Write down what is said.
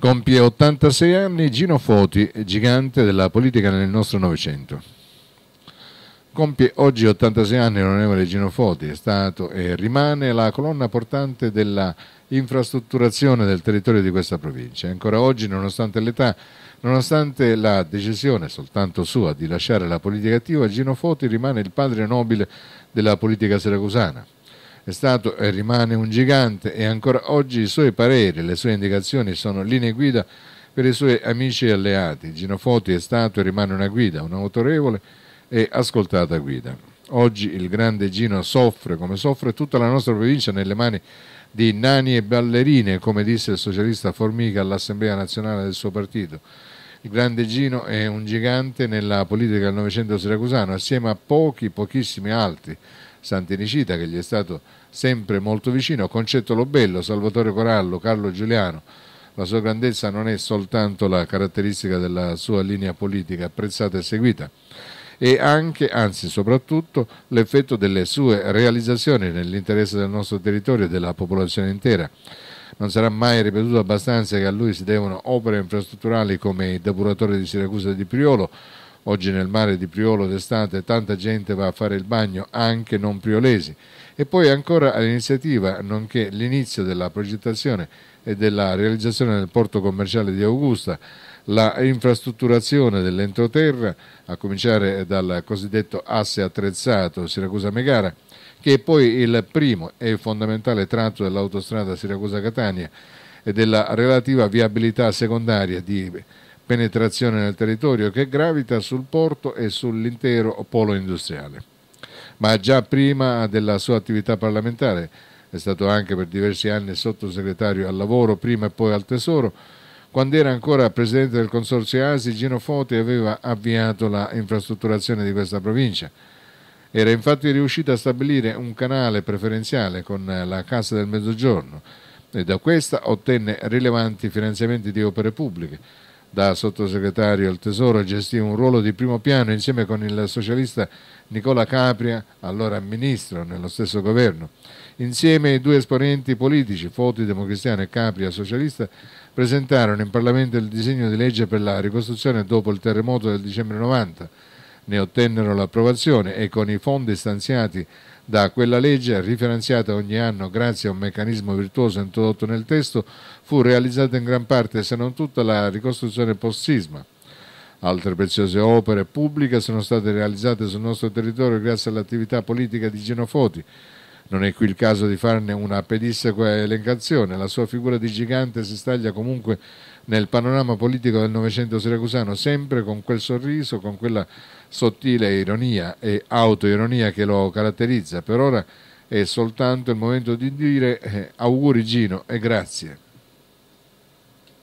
Compie 86 anni Gino Foti, gigante della politica nel nostro Novecento. Compie oggi 86 anni l'onorevole Gino Foti, è stato e rimane la colonna portante della infrastrutturazione del territorio di questa provincia. Ancora oggi, nonostante l'età, nonostante la decisione soltanto sua di lasciare la politica attiva, Gino Foti rimane il padre nobile della politica siracusana è stato e rimane un gigante e ancora oggi i suoi pareri e le sue indicazioni sono linee guida per i suoi amici e alleati. Gino Foti è stato e rimane una guida, un'autorevole e ascoltata guida. Oggi il grande Gino soffre come soffre tutta la nostra provincia nelle mani di nani e ballerine, come disse il socialista Formica all'Assemblea nazionale del suo partito. Il grande Gino è un gigante nella politica del Novecento siracusano, assieme a pochi, pochissimi altri, Santenicita che gli è stato sempre molto vicino, Concetto Lobello, Salvatore Corallo, Carlo Giuliano. La sua grandezza non è soltanto la caratteristica della sua linea politica apprezzata e seguita, e anche, anzi soprattutto, l'effetto delle sue realizzazioni nell'interesse del nostro territorio e della popolazione intera. Non sarà mai ripetuto abbastanza che a lui si devono opere infrastrutturali come il depuratore di Siracusa di Priolo, Oggi nel mare di Priolo d'estate tanta gente va a fare il bagno, anche non priolesi. E poi ancora all'iniziativa, nonché l'inizio della progettazione e della realizzazione del porto commerciale di Augusta, la infrastrutturazione dell'entroterra, a cominciare dal cosiddetto asse attrezzato Siracusa-Megara, che è poi il primo e fondamentale tratto dell'autostrada Siracusa-Catania e della relativa viabilità secondaria di penetrazione nel territorio che gravita sul porto e sull'intero polo industriale. Ma già prima della sua attività parlamentare è stato anche per diversi anni sottosegretario al lavoro, prima e poi al tesoro. Quando era ancora presidente del consorzio ASI, Gino Foti aveva avviato la infrastrutturazione di questa provincia. Era infatti riuscito a stabilire un canale preferenziale con la Casa del Mezzogiorno e da questa ottenne rilevanti finanziamenti di opere pubbliche da sottosegretario al Tesoro gestì un ruolo di primo piano insieme con il socialista Nicola Capria, allora ministro nello stesso governo. Insieme i due esponenti politici, Foti democristiano e Capria socialista, presentarono in Parlamento il disegno di legge per la ricostruzione dopo il terremoto del dicembre 90 ne ottennero l'approvazione e con i fondi stanziati da quella legge, rifinanziata ogni anno grazie a un meccanismo virtuoso introdotto nel testo, fu realizzata in gran parte, se non tutta, la ricostruzione post-sisma. Altre preziose opere pubbliche sono state realizzate sul nostro territorio grazie all'attività politica di Genofoti, non è qui il caso di farne una pedissequa elencazione, la sua figura di gigante si staglia comunque nel panorama politico del Novecento siracusano, sempre con quel sorriso, con quella sottile ironia e autoironia che lo caratterizza. Per ora è soltanto il momento di dire eh, auguri Gino e grazie.